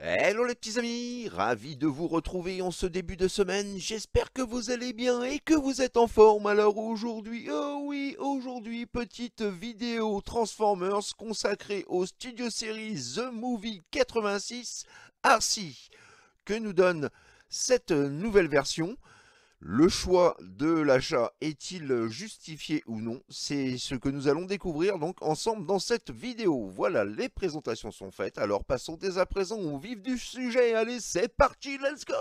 Hello les petits amis, ravi de vous retrouver en ce début de semaine, j'espère que vous allez bien et que vous êtes en forme. Alors aujourd'hui, oh oui, aujourd'hui, petite vidéo Transformers consacrée au studio série The Movie 86 Arcy, que nous donne cette nouvelle version. Le choix de l'achat est-il justifié ou non C'est ce que nous allons découvrir donc ensemble dans cette vidéo. Voilà, les présentations sont faites, alors passons dès à présent au vif du sujet. Allez, c'est parti, let's go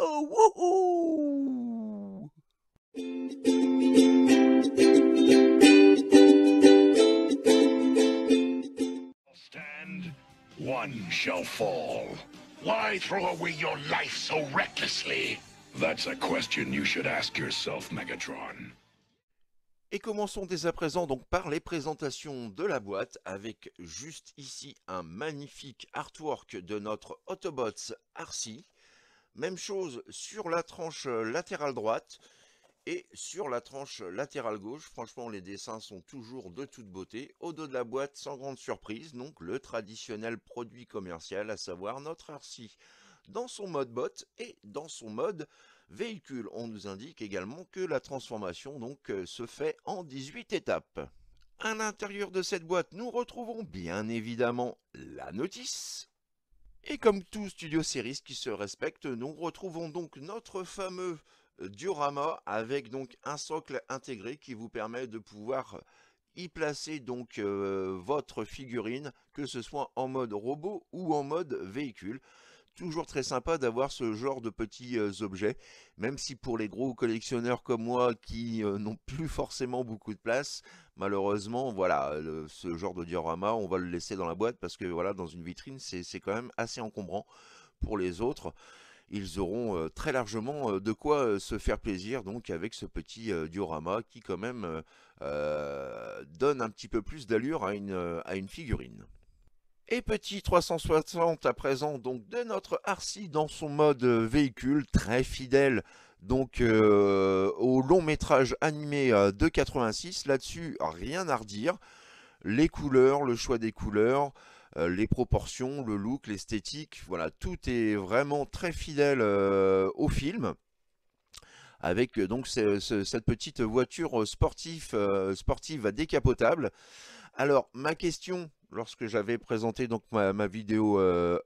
Stand, one shall fall. Why throw away your life so recklessly et commençons dès à présent donc par les présentations de la boîte avec juste ici un magnifique artwork de notre Autobots Arcy. Même chose sur la tranche latérale droite et sur la tranche latérale gauche. Franchement, les dessins sont toujours de toute beauté. Au dos de la boîte, sans grande surprise, donc le traditionnel produit commercial, à savoir notre Arcy dans son mode bot et dans son mode véhicule. On nous indique également que la transformation donc euh, se fait en 18 étapes. À l'intérieur de cette boîte, nous retrouvons bien évidemment la notice. Et comme tout studio series qui se respecte, nous retrouvons donc notre fameux euh, diorama avec donc un socle intégré qui vous permet de pouvoir y placer donc euh, votre figurine, que ce soit en mode robot ou en mode véhicule toujours très sympa d'avoir ce genre de petits euh, objets, même si pour les gros collectionneurs comme moi qui euh, n'ont plus forcément beaucoup de place, malheureusement, voilà, ce genre de diorama, on va le laisser dans la boîte parce que voilà, dans une vitrine, c'est quand même assez encombrant pour les autres. Ils auront euh, très largement de quoi se faire plaisir donc avec ce petit diorama qui quand même donne un petit peu plus d'allure à une figurine. Et petit 360 à présent donc de notre Arcy dans son mode euh, véhicule très fidèle donc euh, au long métrage animé euh, de 86. Là-dessus rien à redire. Les couleurs, le choix des couleurs, les proportions, le look, l'esthétique, voilà tout est vraiment très fidèle au film avec donc cette petite voiture sportive, sportive à décapotable. Alors ma question lorsque j'avais présenté donc ma, vidéo euh,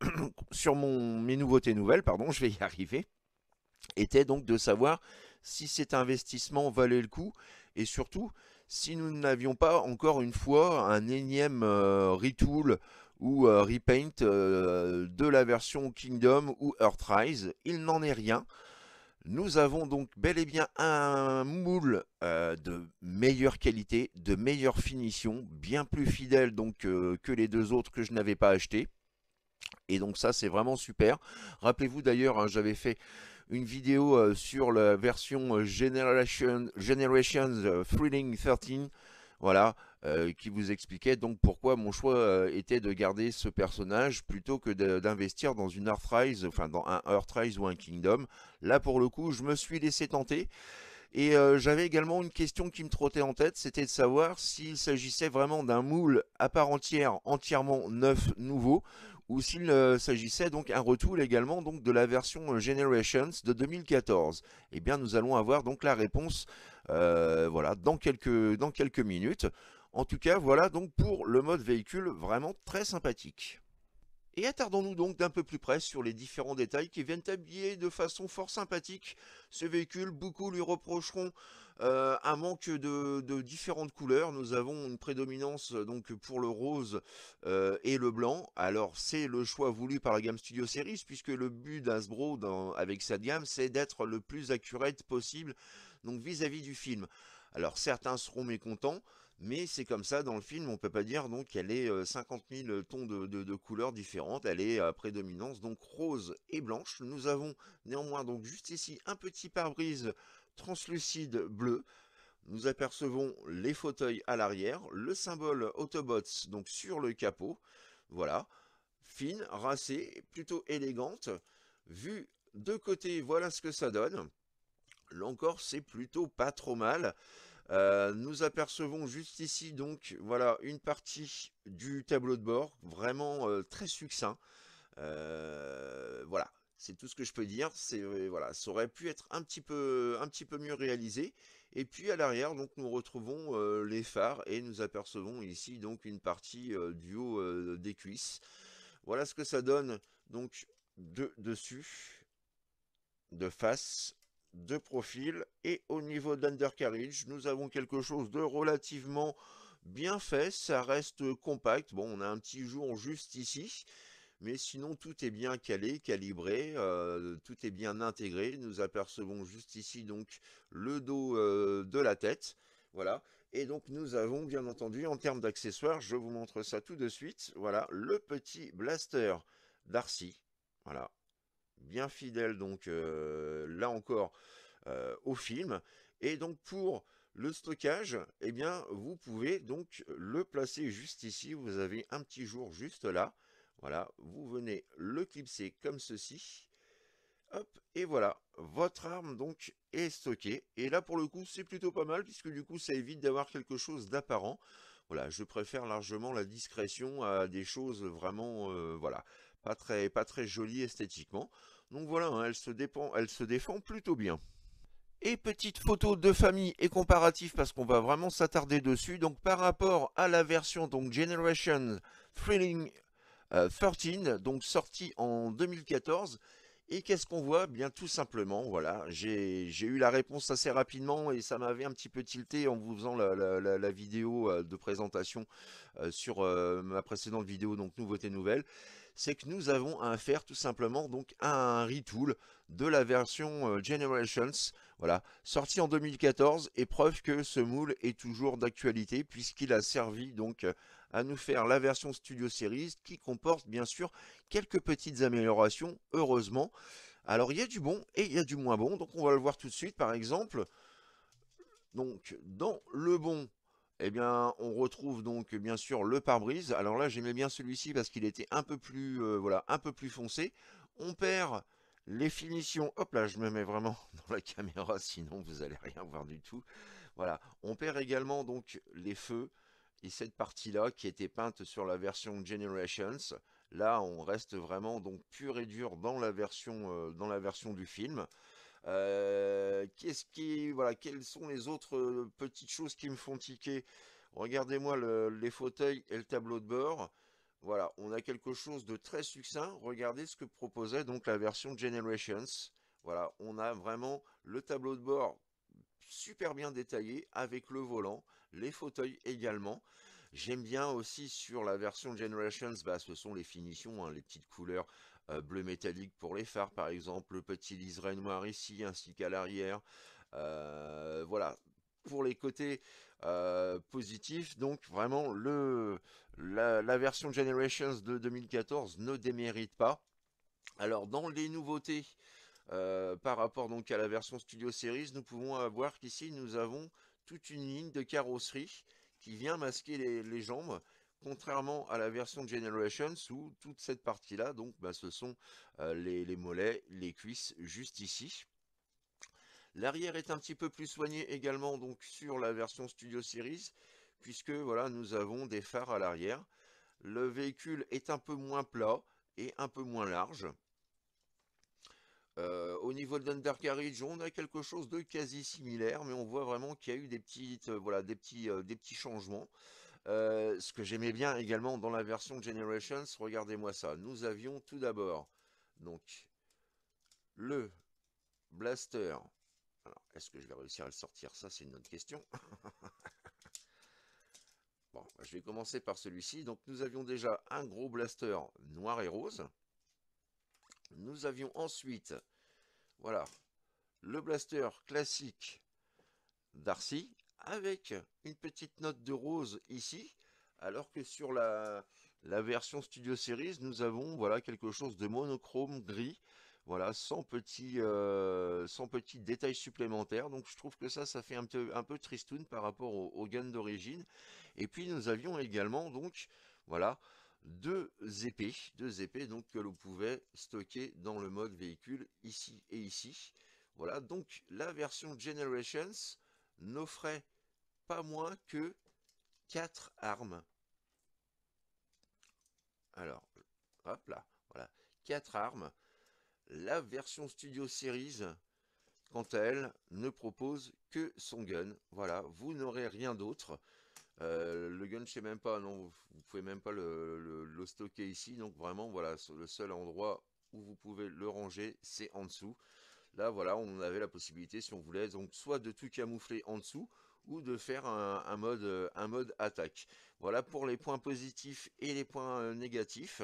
sur mes nouveautés nouvelles, pardon, je vais y arriver, était donc de savoir si cet investissement valait le coup et surtout si nous n'avions pas encore une fois un énième euh, retool ou euh, repaint de la version Kingdom ou Earthrise. Il n'en est rien. Nous avons donc bel et bien un moule euh, de meilleure qualité, de meilleure finition, bien plus fidèle donc euh, que les deux autres que je n'avais pas acheté. Et donc ça c'est vraiment super. Rappelez-vous d'ailleurs, hein, j'avais fait une vidéo euh, sur la version Generation, Generations Thrilling 13. Voilà, euh, qui vous expliquait donc pourquoi mon choix euh, était de garder ce personnage plutôt que d'investir dans une Earthrise, enfin dans un Earthrise ou un Kingdom. Là pour le coup, je me suis laissé tenter. Et euh, j'avais également une question qui me trottait en tête, c'était de savoir s'il s'agissait vraiment d'un moule à part entière, entièrement neuf, nouveau, ou s'il s'agissait donc un retour également donc de la version Generations de 2014. Eh bien nous allons avoir donc la réponse voilà, dans quelques, dans quelques minutes. En tout cas, voilà donc pour le mode véhicule vraiment très sympathique. Et attardons-nous donc d'un peu plus près sur les différents détails qui viennent habiller de façon fort sympathique ce véhicule. Beaucoup lui reprocheront euh, un manque de, différentes couleurs. Nous avons une prédominance euh, donc pour le rose euh, et le blanc. Alors c'est le choix voulu par la gamme Studio Series puisque le but d'Asbro avec cette gamme c'est d'être le plus accurate possible vis à -vis du film. Alors certains seront mécontents, mais c'est comme ça dans le film, on peut pas dire donc qu'elle est 50 000 tons de, couleurs différentes, elle est à euh, prédominance donc rose et blanche. Nous avons néanmoins donc juste ici un petit pare-brise translucide bleu, nous apercevons les fauteuils à l'arrière, le symbole Autobots donc sur le capot, voilà, fine, racée, plutôt élégante, vue de côté, voilà ce que ça donne là encore c'est plutôt pas trop mal. Euh, nous apercevons juste ici donc voilà une partie du tableau de bord, vraiment euh, très succinct. Euh, voilà, c'est tout ce que je peux dire. C'est voilà, ça aurait pu être un petit peu, un petit peu mieux réalisé. Et puis à l'arrière, donc nous retrouvons les phares et nous apercevons ici donc une partie du haut des cuisses. Voilà ce que ça donne donc de dessus, de face de profil et au niveau de l'undercarriage nous avons quelque chose de relativement bien fait, ça reste compact, bon on a un petit jour juste ici mais sinon tout est bien calé, calibré, euh, tout est bien intégré, nous apercevons juste ici donc le dos euh, de la tête, voilà, et donc nous avons bien entendu en termes d'accessoires, je vous montre ça tout de suite, voilà, le petit blaster Darcy, voilà, bien fidèle donc là encore au film. Et donc pour le stockage, et eh bien vous pouvez donc le placer juste ici, vous avez un petit jour juste là. Voilà, vous venez le clipser comme ceci. Hop, et voilà, votre arme donc est stockée. Et là pour le coup c'est plutôt pas mal puisque du coup ça évite d'avoir quelque chose d'apparent. Voilà, je préfère largement la discrétion à des choses vraiment, voilà, pas très, pas très jolies esthétiquement. Donc voilà, hein, elle, se défend plutôt bien. Et petite photo de famille et comparatif parce qu'on va vraiment s'attarder dessus. Donc par rapport à la version donc Generation Thrilling 13, euh, donc sortie en 2014. Et qu'est-ce qu'on voit Bien tout simplement, voilà, j'ai eu la réponse assez rapidement et ça m'avait un petit peu tilté en vous faisant la, vidéo euh, de présentation euh, sur ma précédente vidéo, donc nouveauté nouvelle c'est que nous avons à faire tout simplement donc un retool de la version euh, Generations, voilà, sorti en 2014 et preuve que ce moule est toujours d'actualité puisqu'il a servi donc euh, à nous faire la version Studio Series qui comporte bien sûr quelques petites améliorations, heureusement. Alors il y a du bon et il y a du moins bon, donc on va le voir tout de suite par exemple. Donc dans le bon, eh bien, on retrouve donc bien sûr le pare-brise. Alors là, j'aimais bien celui-ci parce qu'il était un peu plus, euh, un peu plus foncé. On perd les finitions. Hop là, je me mets vraiment dans la caméra, sinon vous allez rien voir du tout. Voilà, on perd également donc les feux et cette partie-là qui était peinte sur la version Generations. Là, on reste vraiment donc pur et dur dans la euh, dans la version du film. Euh, qu'est-ce qui, voilà, quelles sont les autres euh, petites choses qui me font tiquer Regardez-moi les fauteuils et le tableau de bord. Voilà, on a quelque chose de très succinct. Regardez ce que proposait donc la version Generations. Voilà, on a vraiment le tableau de bord super bien détaillé avec le volant, les fauteuils également. J'aime bien aussi sur la version Generations, bah, ce sont les finitions, hein, les petites couleurs euh, bleu métallique pour les phares par exemple, le petit liseré noir ici ainsi qu'à l'arrière. Euh, voilà, pour les côtés euh, positifs, donc vraiment le, la, version Generations de 2014 ne démérite pas. Alors dans les nouveautés, par rapport donc à la version Studio Series, nous pouvons voir qu'ici nous avons toute une ligne de carrosserie qui vient masquer les jambes contrairement à la version Generations où toute cette partie-là, donc, bah, ce sont euh, les, mollets, les cuisses, juste ici. L'arrière est un petit peu plus soigné également donc sur la version Studio Series, puisque voilà, nous avons des phares à l'arrière. Le véhicule est un peu moins plat et un peu moins large. Euh, au niveau de l'undercarriage, on a quelque chose de quasi similaire, mais on voit vraiment qu'il y a eu des, petites, euh, voilà, petits, des petits changements ce que j'aimais bien également dans la version Generations, regardez-moi ça. Nous avions tout d'abord donc le blaster. est-ce que je vais réussir à le sortir Ça, c'est une autre question. bon, je vais commencer par celui-ci. Donc, nous avions déjà un gros blaster noir et rose. Nous avions ensuite, voilà, le blaster classique Darcy, avec une petite note de rose ici, alors que sur la, version Studio Series, nous avons voilà quelque chose de monochrome gris, voilà, sans petits, euh, sans détails supplémentaires. Donc je trouve que ça, ça fait un peu, un tristoun par rapport aux au d'origine. Et puis nous avions également, donc, voilà, deux épées, deux épées donc que l'on pouvait stocker dans le mode véhicule ici et ici. Voilà, donc la version Generations n'offrait pas moins que 4 armes. Alors, hop là, voilà, 4 armes. La version Studio Series, quant à elle, ne propose que son gun. Voilà, vous n'aurez rien d'autre. Euh, le gun, je sais même pas, non, vous pouvez même pas le, le stocker ici. Donc vraiment, voilà, le seul endroit où vous pouvez le ranger, c'est en dessous. Là, voilà, on avait la possibilité, si on voulait, donc soit de tout camoufler en dessous, ou de faire un, mode, euh, un mode attaque. Voilà pour les points positifs et les points euh, négatifs.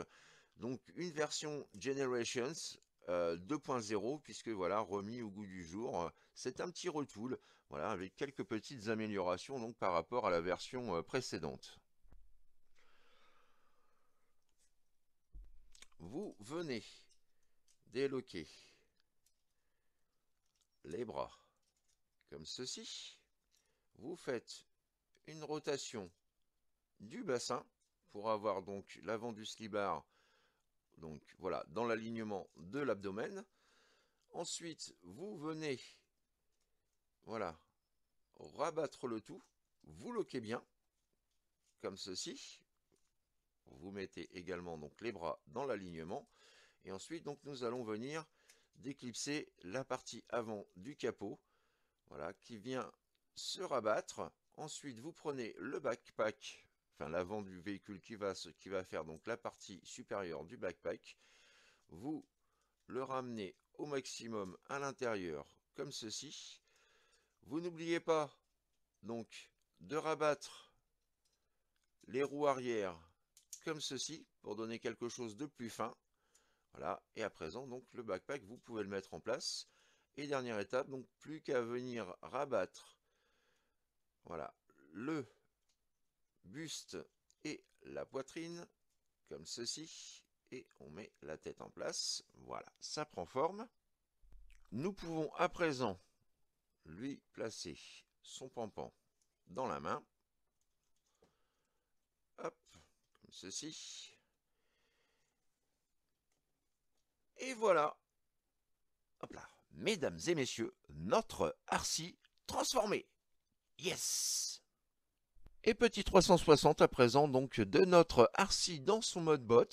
Donc une version Generations 2.0 euh, puisque voilà remis au goût du jour. C'est un petit retool voilà, avec quelques petites améliorations donc, par rapport à la version précédente. Vous venez déloquer les bras comme ceci vous faites une rotation du bassin pour avoir donc l'avant du slibar donc voilà, dans l'alignement de l'abdomen. Ensuite, vous venez, voilà, rabattre le tout, vous loquez bien, comme ceci. Vous mettez également donc les bras dans l'alignement. Et ensuite, donc nous allons venir déclipser la partie avant du capot, voilà, qui vient se rabattre. Ensuite, vous prenez le backpack, enfin l'avant du véhicule qui va, qui va faire donc la partie supérieure du backpack. Vous le ramenez au maximum à l'intérieur, comme ceci. Vous n'oubliez pas donc de rabattre les roues arrière comme ceci pour donner quelque chose de plus fin. Voilà, et à présent, donc le backpack, vous pouvez le mettre en place. Et dernière étape, donc plus qu'à venir rabattre voilà, le buste et la poitrine, comme ceci, et on met la tête en place. Voilà, ça prend forme. Nous pouvons à présent lui placer son pampan dans la main. Hop, comme ceci. Et voilà. Hop là. Mesdames et messieurs, notre Arci transformé. Yes Et petit 360 à présent donc de notre Arcy dans son mode bot.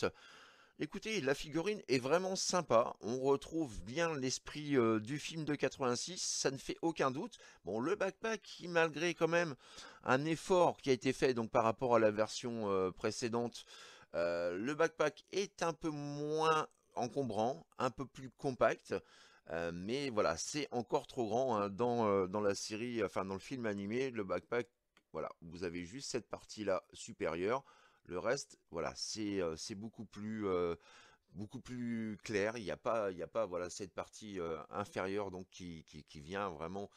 Écoutez, la figurine est vraiment sympa, on retrouve bien l'esprit euh, du film de 86, ça ne fait aucun doute. Bon, le backpack, qui malgré quand même un effort qui a été fait donc par rapport à la version euh, précédente, euh, le backpack est un peu moins encombrant, un peu plus compact. Euh, mais voilà, c'est encore trop grand hein, dans, euh, dans, la série, enfin dans le film animé, le backpack, voilà, vous avez juste cette partie-là supérieure. Le reste, voilà, c'est euh, beaucoup plus beaucoup plus clair. Il n'y a pas, il y a pas voilà, cette partie inférieure donc, qui, qui, qui vient vraiment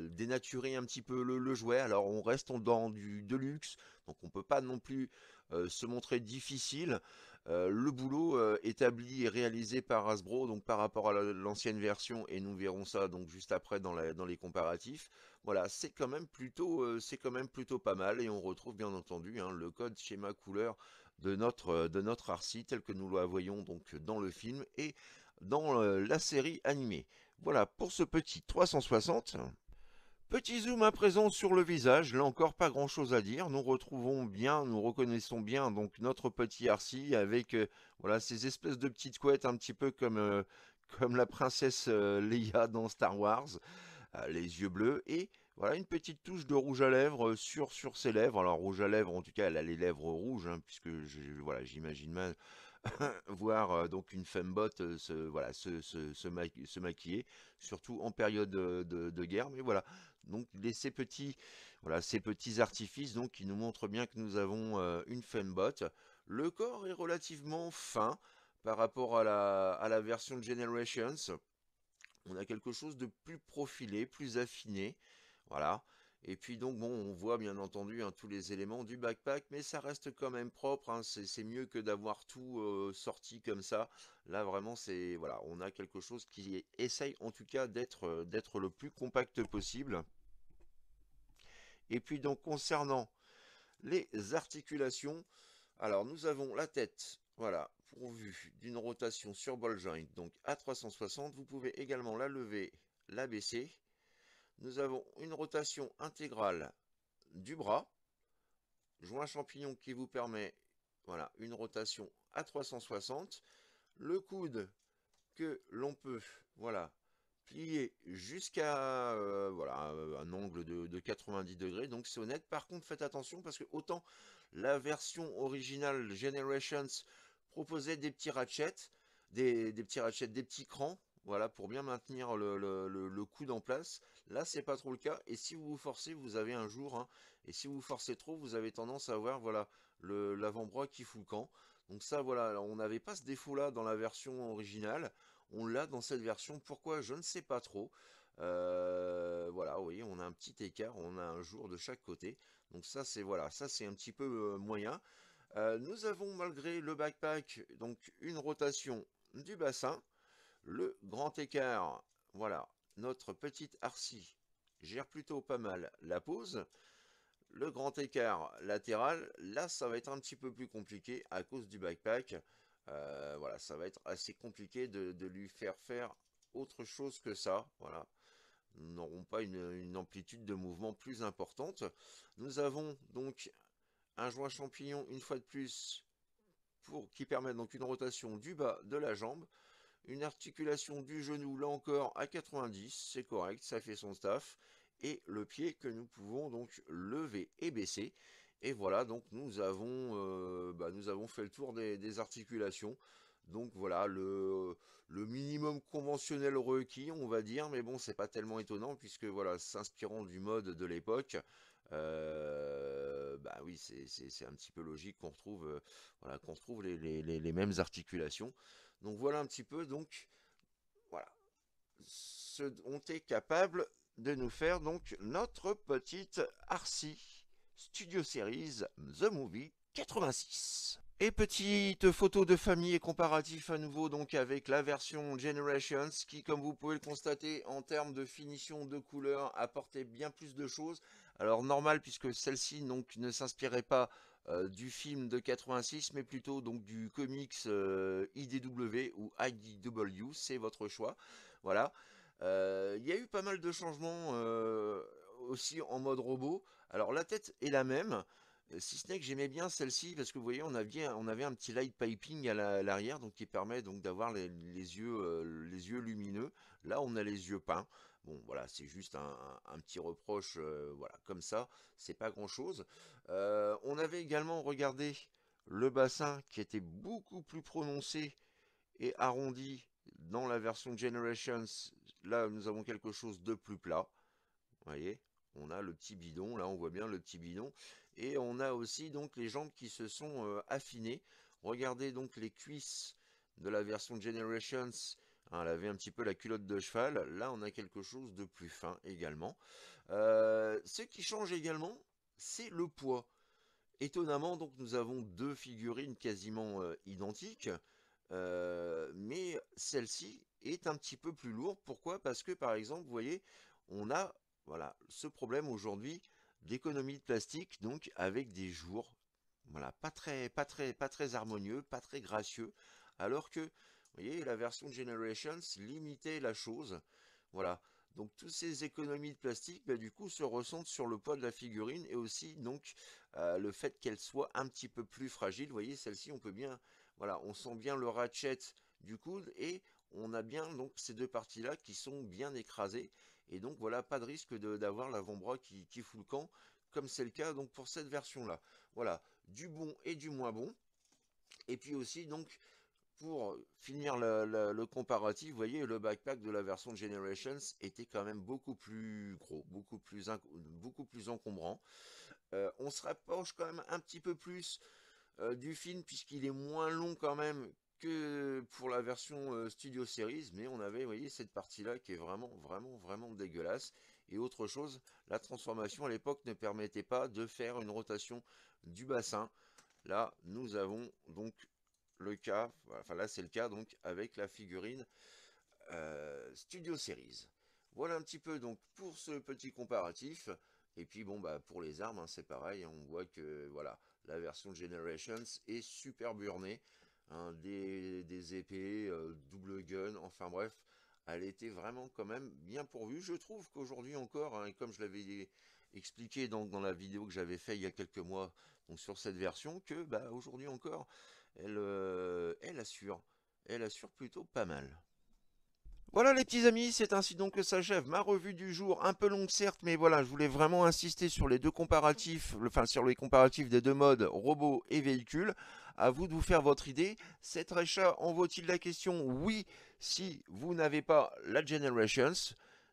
dénaturer un petit peu le, le, jouet. Alors on reste dans du deluxe, donc on peut pas non plus euh, se montrer difficile. Euh, le boulot euh, établi et réalisé par Hasbro, donc par rapport à l'ancienne version, et nous verrons ça donc juste après dans, les comparatifs, voilà, c'est quand même plutôt c'est quand même plutôt pas mal et on retrouve bien entendu hein, le code schéma couleur de notre de notre tel que nous la voyons donc dans le film et dans la série animée. Voilà pour ce petit 360. Petit zoom à présent sur le visage, là encore pas grand chose à dire, nous retrouvons bien, nous reconnaissons bien donc notre petit Arcy avec ses euh, voilà ces espèces de petites couettes un petit peu comme, euh, comme la princesse euh, Leia dans Star Wars, les yeux bleus et voilà une petite touche de rouge à lèvres sur, sur ses lèvres, alors rouge à lèvres en tout cas elle a les lèvres rouges hein, puisque voilà j'imagine mal voir donc une femme botte se, voilà, se, maquiller, surtout en période de, de guerre. Mais voilà, donc ces, petits, voilà, ces petits artifices donc, qui nous montrent bien que nous avons euh, une une botte. Le corps est relativement fin par rapport à la, à la version de Generations. On a quelque chose de plus profilé, plus affiné. Voilà. Et puis donc, bon, on voit bien entendu hein, tous les éléments du backpack, mais ça reste quand même propre, hein, c'est mieux que d'avoir tout sorti comme ça. Là, vraiment, c'est voilà, on a quelque chose qui essaye en tout cas d'être le plus compact possible. Et puis donc, concernant les articulations, alors nous avons la tête, voilà, pourvue d'une rotation sur ball joint, donc à 360. Vous pouvez également la lever, la baisser nous avons une rotation intégrale du bras, joint champignon qui vous permet voilà, une rotation à 360, le coude que l'on peut voilà, plier jusqu'à euh, voilà, un angle de, 90 degrés, donc c'est honnête. Par contre, faites attention parce que autant la version originale Generations proposait des petits ratchets, des, des petits ratchets, des petits crans, voilà, pour bien maintenir le, coude en place. Là, c'est pas trop le cas, et si vous vous forcez, vous avez un jour, hein, et si vous forcez trop, vous avez tendance à avoir, voilà, l'avant-bras qui fout le camp. Donc ça, voilà, on n'avait pas ce défaut-là dans la version originale, on l'a dans cette version, pourquoi, je ne sais pas trop. Euh, voilà, Oui, on a un petit écart, on a un jour de chaque côté, donc ça, c'est voilà, ça c'est un petit peu euh, moyen. Euh, nous avons, malgré le backpack, donc une rotation du bassin, le grand écart, voilà, notre petite Arcy gère plutôt pas mal la pose. Le grand écart latéral, là ça va être un petit peu plus compliqué à cause du backpack. Euh, voilà, ça va être assez compliqué de, lui faire faire autre chose que ça. Voilà, nous n'aurons pas une, une, amplitude de mouvement plus importante. Nous avons donc un joint champignon une fois de plus pour, qui permet donc une rotation du bas de la jambe. Une articulation du genou, là encore, à 90, c'est correct, ça fait son staff. Et le pied que nous pouvons donc lever et baisser. Et voilà, donc nous avons, euh, bah, nous avons fait le tour des, articulations. Donc voilà, le, minimum conventionnel requis, on va dire, mais bon, c'est pas tellement étonnant, puisque voilà, s'inspirant du mode de l'époque, euh, bah oui, c'est un petit peu logique qu'on retrouve, euh, voilà, qu'on retrouve les, les, mêmes articulations. Donc voilà un petit peu donc voilà ce dont est capable de nous faire donc notre petite Arcee Studio Series The Movie 86. Et petite photo de famille et comparatif à nouveau donc avec la version Generations qui comme vous pouvez le constater en termes de finition de couleur apportait bien plus de choses. Alors normal puisque celle-ci donc ne s'inspirait pas euh, du film de 86, mais plutôt donc du comics euh, IDW ou IDW, c'est votre choix. Voilà. Euh, il y a eu pas mal de changements aussi en mode robot. Alors la tête est la même. Si ce n'est que j'aimais bien celle-ci parce que vous voyez on avait, un petit light piping à l'arrière donc qui permet donc d'avoir les yeux lumineux. Là on a les yeux peints. Bon, voilà, c'est juste un, petit reproche, euh, voilà, comme ça, c'est pas grand-chose. Euh, on avait également regardé le bassin qui était beaucoup plus prononcé et arrondi dans la version Generations. Là, nous avons quelque chose de plus plat, vous voyez on a le petit bidon, là on voit bien le petit bidon, et on a aussi donc les jambes qui se sont euh, affinées. Regardez donc les cuisses de la version Generations on hein, laver un petit peu la culotte de cheval, là on a quelque chose de plus fin également. Euh, ce qui change également, c'est le poids. Étonnamment, donc nous avons deux figurines quasiment euh, identiques, euh, mais celle-ci est un petit peu plus lourde. Pourquoi Parce que par exemple, vous voyez, on a voilà, ce problème aujourd'hui d'économie de plastique, donc avec des jours voilà, pas très, pas très, pas très harmonieux, pas très gracieux, alors que vous voyez, la version Generations limitait la chose. Voilà. Donc toutes ces économies de plastique, bah, du coup, se ressentent sur le poids de la figurine et aussi donc euh, le fait qu'elle soit un petit peu plus fragile. Vous voyez, celle-ci, on peut bien, voilà, on sent bien le ratchet du coude et on a bien donc ces deux parties-là qui sont bien écrasées. Et donc voilà, pas de risque d'avoir l'avant-bras qui, qui fout le camp, comme c'est le cas donc pour cette version-là. Voilà, du bon et du moins bon. Et puis aussi donc pour finir le, comparatif, vous voyez, le backpack de la version Generations était quand même beaucoup plus gros, beaucoup plus, beaucoup plus encombrant. Euh, on se rapproche quand même un petit peu plus euh, du film, puisqu'il est moins long quand même que pour la version euh, Studio Series, mais on avait, vous voyez, cette partie-là qui est vraiment, vraiment, vraiment dégueulasse. Et autre chose, la transformation à l'époque ne permettait pas de faire une rotation du bassin. Là, nous avons donc le cas, enfin là c'est le cas donc avec la figurine euh, Studio Series. Voilà un petit peu donc pour ce petit comparatif. Et puis bon bah pour les armes hein, c'est pareil, on voit que voilà la version Generations est super burnée. Hein, des, épées, euh, double gun, enfin bref, elle était vraiment quand même bien pourvue. Je trouve qu'aujourd'hui encore, hein, comme je l'avais expliqué dans, dans la vidéo que j'avais fait il y a quelques mois donc sur cette version, que bah, aujourd'hui encore, euh, elle, assure. Elle assure plutôt pas mal. Voilà les petits amis, c'est ainsi donc que s'achève ma revue du jour, un peu longue certes, mais voilà, je voulais vraiment insister sur les deux comparatifs, enfin sur les comparatifs des deux modes, robot et véhicule. À vous de vous faire votre idée. Cet recha, en vaut-il la question Oui, si vous n'avez pas la Generations.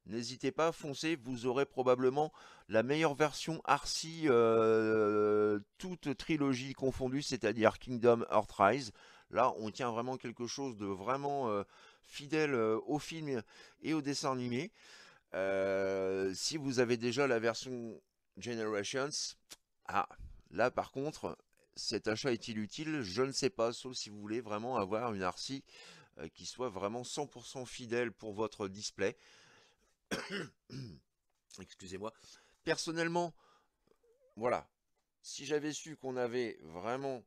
N'hésitez pas, foncez, vous aurez probablement la meilleure version Arcee, euh, toute trilogie confondue, c'est-à-dire Kingdom Rise. Là, on tient vraiment quelque chose de vraiment euh, fidèle euh, au film et au dessin animé. si vous avez déjà la version Generations, ah, là par contre, cet achat est-il utile Je ne sais pas, sauf si vous voulez vraiment avoir une Arcee qui soit vraiment 100% fidèle pour votre display. Excusez-moi. Personnellement, voilà. Si j'avais su qu'on avait vraiment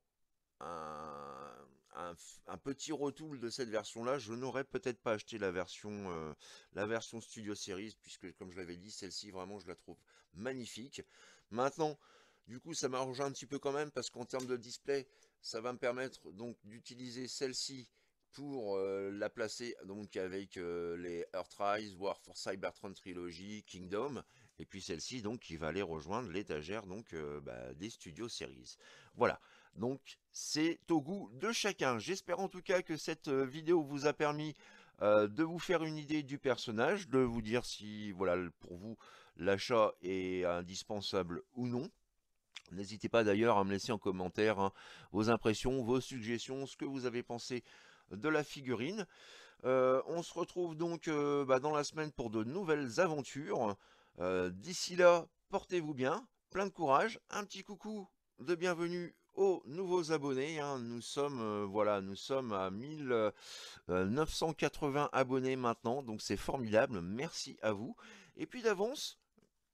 un, petit retour de cette version-là, je n'aurais peut-être pas acheté la version, euh, la version Studio Series, puisque comme je l'avais dit, celle-ci, vraiment, je la trouve magnifique. Maintenant, du coup, ça m'arrange un petit peu quand même, parce qu'en termes de display, ça va me permettre donc d'utiliser celle-ci pour euh, la placer donc avec euh, les Earthrise, War for Cybertron Trilogy, Kingdom, et puis celle-ci donc qui va aller rejoindre l'étagère donc euh, bah, des studios series. Voilà, donc c'est au goût de chacun. J'espère en tout cas que cette vidéo vous a permis de vous faire une idée du personnage, de vous dire si voilà pour vous l'achat est indispensable ou non. N'hésitez pas d'ailleurs à me laisser en commentaire hein, vos impressions, vos suggestions, ce que vous avez pensé de la figurine. Euh, on se retrouve donc euh, bah, dans la semaine pour de nouvelles aventures. Euh, d'ici là, portez-vous bien, plein de courage, un petit coucou de bienvenue aux nouveaux abonnés. Hein. Nous sommes voilà, nous sommes à 1980 abonnés maintenant, donc c'est formidable. Merci à vous. Et puis d'avance,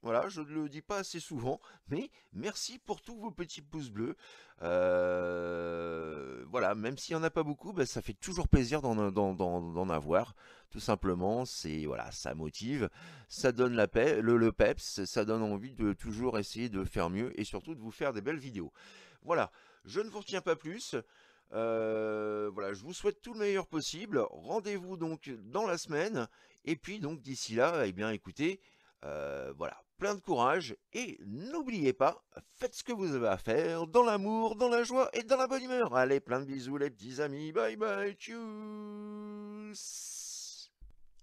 voilà, je ne le dis pas assez souvent, mais merci pour tous vos petits pouces bleus. Euh, voilà, même s'il n'y en a pas beaucoup, ben, ça fait toujours plaisir d'en avoir. Tout simplement, c'est voilà, ça motive, ça donne la paix, le, le, peps, ça donne envie de toujours essayer de faire mieux et surtout de vous faire des belles vidéos. Voilà, je ne vous retiens pas plus. Euh, voilà, je vous souhaite tout le meilleur possible. Rendez-vous donc dans la semaine. Et puis donc d'ici là, eh bien écoutez, euh, voilà, plein de courage et n'oubliez pas, faites ce que vous avez à faire dans l'amour, dans la joie et dans la bonne humeur. Allez, plein de bisous les petits amis, bye bye, tchuss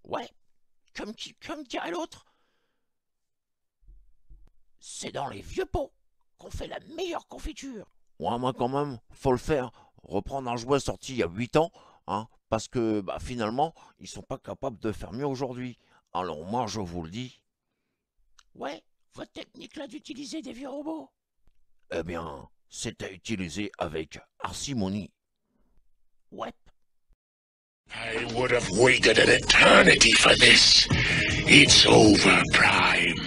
Ouais, comme, qui, comme dirait l'autre, c'est dans les vieux pots qu'on fait la meilleure confiture. Ouais, moi quand même, faut le faire. Reprendre un jouet sorti il y a 8 ans, hein, parce que bah, finalement, ils sont pas capables de faire mieux aujourd'hui. Alors moi, je vous le dis, Ouais, votre technique là d'utiliser des vieux robots. Eh bien, c'est à utiliser avec Arsimony. Ouais. I would have waited an eternity for this. It's over, Prime.